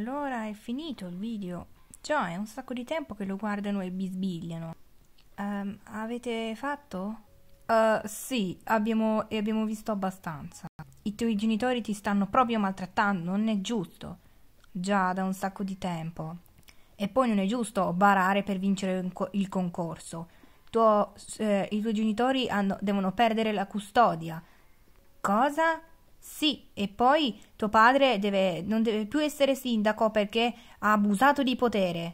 Allora è finito il video. Cioè, è un sacco di tempo che lo guardano e bisbigliano. Um, avete fatto? Uh, sì, abbiamo, e abbiamo visto abbastanza. I tuoi genitori ti stanno proprio maltrattando, non è giusto. Già, da un sacco di tempo. E poi non è giusto barare per vincere il concorso. Tuo, eh, I tuoi genitori hanno, devono perdere la custodia. Cosa? Cosa? Sì, e poi tuo padre deve, non deve più essere sindaco perché ha abusato di potere.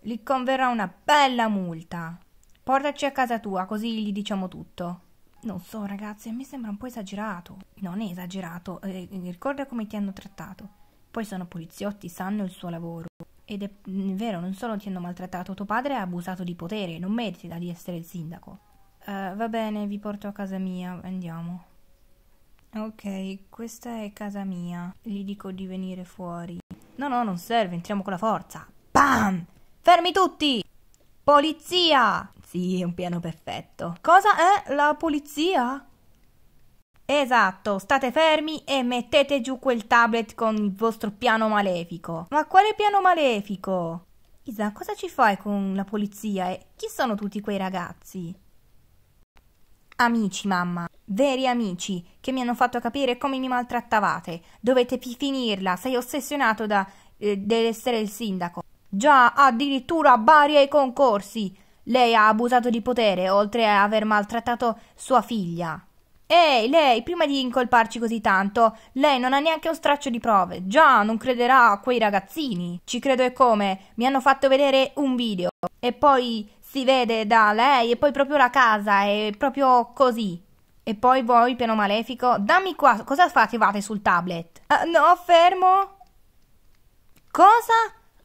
Gli converrà una bella multa. Portaci a casa tua, così gli diciamo tutto. Non so, ragazzi, a me sembra un po' esagerato. Non è esagerato, eh, ricorda come ti hanno trattato. Poi sono poliziotti, sanno il suo lavoro. Ed è vero, non solo ti hanno maltrattato, tuo padre ha abusato di potere, non merita di essere il sindaco. Uh, va bene, vi porto a casa mia, andiamo. Ok, questa è casa mia. Gli dico di venire fuori. No, no, non serve, entriamo con la forza. Bam! Fermi tutti! Polizia! Sì, è un piano perfetto. Cosa è la polizia? Esatto, state fermi e mettete giù quel tablet con il vostro piano malefico. Ma quale piano malefico? Isa, cosa ci fai con la polizia e chi sono tutti quei ragazzi? Amici, mamma. Veri amici che mi hanno fatto capire come mi maltrattavate. Dovete finirla, sei ossessionato da eh, dell'essere il sindaco. Già, addirittura Bari ai concorsi. Lei ha abusato di potere, oltre a aver maltrattato sua figlia. Ehi, lei, prima di incolparci così tanto, lei non ha neanche un straccio di prove. Già, non crederà a quei ragazzini. Ci credo e come. Mi hanno fatto vedere un video. E poi si vede da lei e poi proprio la casa è proprio così. E poi voi, piano malefico, dammi qua, cosa fate? Vate sul tablet? Uh, no, fermo. Cosa?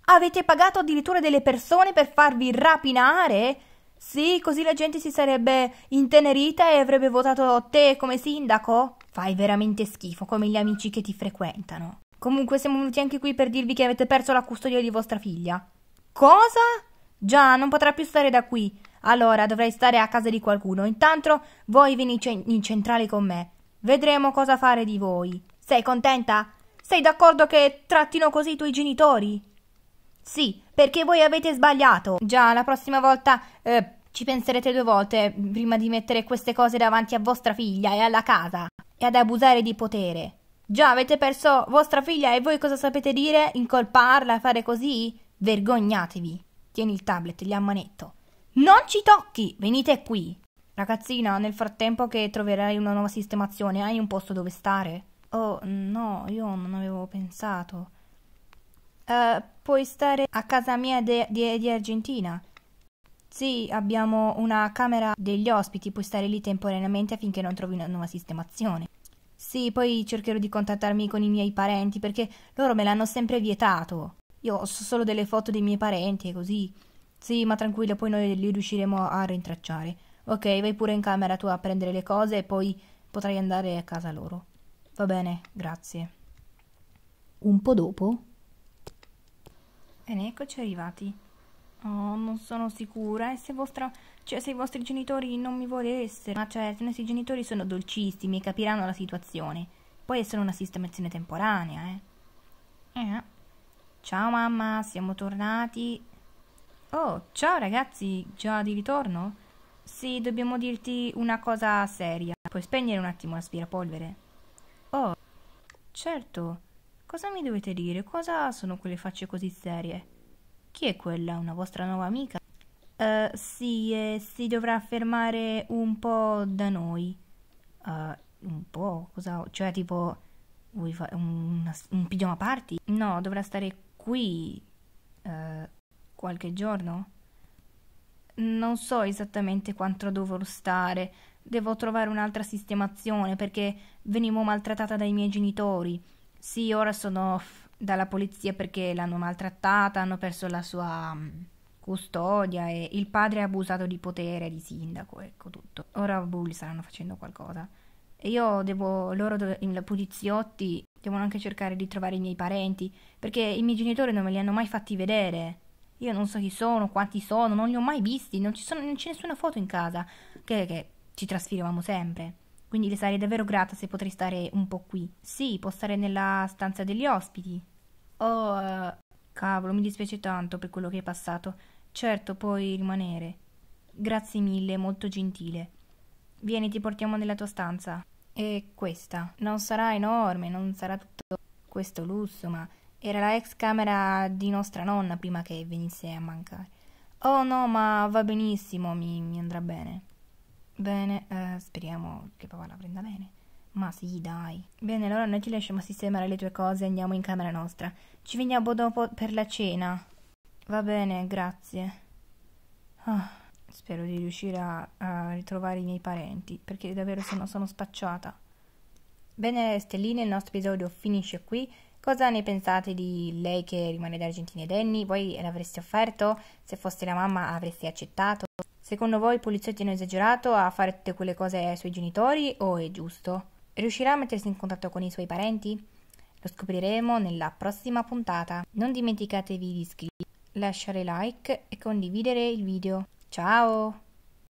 Avete pagato addirittura delle persone per farvi rapinare? Sì, così la gente si sarebbe intenerita e avrebbe votato te come sindaco? Fai veramente schifo come gli amici che ti frequentano. Comunque siamo venuti anche qui per dirvi che avete perso la custodia di vostra figlia. Cosa? Già, non potrà più stare da qui. Allora dovrei stare a casa di qualcuno. Intanto voi venite in centrale con me. Vedremo cosa fare di voi. Sei contenta? Sei d'accordo che trattino così i tuoi genitori? Sì, perché voi avete sbagliato. Già, la prossima volta eh, ci penserete due volte mm, prima di mettere queste cose davanti a vostra figlia e alla casa e ad abusare di potere. Già, avete perso vostra figlia e voi cosa sapete dire? Incolparla, fare così? Vergognatevi. Tieni il tablet, gli ammanetto. Non ci tocchi, venite qui. Ragazzina, nel frattempo che troverai una nuova sistemazione, hai un posto dove stare? Oh, no, io non avevo pensato. Uh, puoi stare a casa mia di Argentina? Sì, abbiamo una camera degli ospiti, puoi stare lì temporaneamente affinché non trovi una nuova sistemazione. Sì, poi cercherò di contattarmi con i miei parenti perché loro me l'hanno sempre vietato. Io ho solo delle foto dei miei parenti e così. Sì, ma tranquillo, poi noi li riusciremo a rintracciare. Ok, vai pure in camera tu a prendere le cose e poi potrai andare a casa loro. Va bene, grazie. Un po' dopo. Bene, eccoci arrivati. Oh, non sono sicura. E eh, se, vostra, cioè, se i vostri genitori non mi volessero? Ma certo, i nostri genitori sono dolcissimi e capiranno la situazione. Poi è solo una sistemazione temporanea, eh. Eh. eh. Ciao mamma, siamo tornati. Oh, ciao ragazzi, già di ritorno? Sì, dobbiamo dirti una cosa seria. Puoi spegnere un attimo l'aspirapolvere? Oh, certo. Cosa mi dovete dire? Cosa sono quelle facce così serie? Chi è quella? Una vostra nuova amica? Uh, sì, eh, si dovrà fermare un po' da noi. Uh, un po'? Cosa? Cioè, tipo, vuoi fare un, un pigiama party? No, dovrà stare qui. Uh, Qualche giorno? Non so esattamente quanto dovrò stare. Devo trovare un'altra sistemazione perché venivo maltrattata dai miei genitori. Sì, ora sono dalla polizia perché l'hanno maltrattata, hanno perso la sua mm, custodia e il padre ha abusato di potere di sindaco, ecco tutto. Ora Bulli staranno facendo qualcosa. E io devo, loro in poliziotti devono anche cercare di trovare i miei parenti perché i miei genitori non me li hanno mai fatti vedere. Io non so chi sono, quanti sono, non li ho mai visti, non, ci sono, non c'è nessuna foto in casa, che, che ci trasferivamo sempre. Quindi le sarei davvero grata se potrei stare un po' qui. Sì, può stare nella stanza degli ospiti. Oh, uh, cavolo, mi dispiace tanto per quello che è passato. Certo, puoi rimanere. Grazie mille, molto gentile. Vieni, ti portiamo nella tua stanza. E questa? Non sarà enorme, non sarà tutto questo lusso, ma era la ex camera di nostra nonna prima che venisse a mancare. Oh no, ma va benissimo, mi, mi andrà bene. Bene, eh, speriamo che papà la prenda bene. Ma sì, dai. Bene, allora noi ti lasciamo sistemare le tue cose e andiamo in camera nostra. Ci veniamo dopo per la cena. Va bene, grazie. Oh, spero di riuscire a, a, ritrovare i miei parenti, perché davvero sono, sono spacciata. Bene, stelline, il nostro episodio finisce qui. Cosa ne pensate di lei che rimane da Argentina e Danny? Voi l'avreste offerto? Se foste la mamma avreste accettato? Secondo voi i poliziotti hanno esagerato a fare tutte quelle cose ai suoi genitori o è giusto? Riuscirà a mettersi in contatto con i suoi parenti? Lo scopriremo nella prossima puntata. Non dimenticatevi di iscrivervi, lasciare like e condividere il video. Ciao!